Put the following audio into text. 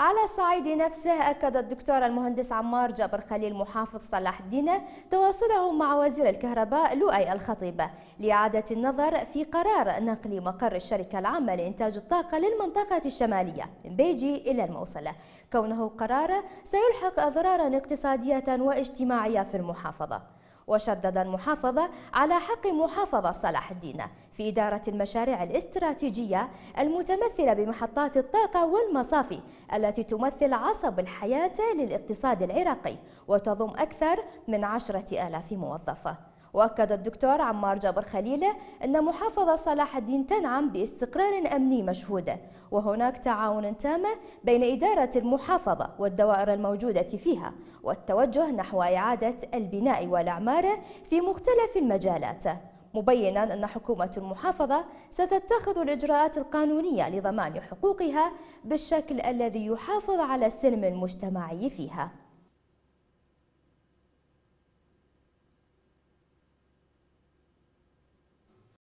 على الصعيد نفسه أكد الدكتور المهندس عمار جابر خليل محافظ صلاح الدين تواصله مع وزير الكهرباء لؤي الخطيب لإعادة النظر في قرار نقل مقر الشركة العامة لإنتاج الطاقة للمنطقة الشمالية من بيجي إلى الموصلة كونه قرار سيلحق أضرارا اقتصادية واجتماعية في المحافظة وشدد المحافظة على حق محافظة صلاح الدين في إدارة المشاريع الاستراتيجية المتمثلة بمحطات الطاقة والمصافي التي تمثل عصب الحياة للاقتصاد العراقي وتضم أكثر من عشرة آلاف موظف وأكد الدكتور عمار جابر خليلة أن محافظة صلاح الدين تنعم باستقرار أمني مشهود وهناك تعاون تام بين إدارة المحافظة والدوائر الموجودة فيها والتوجه نحو إعادة البناء والاعمار في مختلف المجالات مبينا أن حكومة المحافظة ستتخذ الإجراءات القانونية لضمان حقوقها بالشكل الذي يحافظ على السلم المجتمعي فيها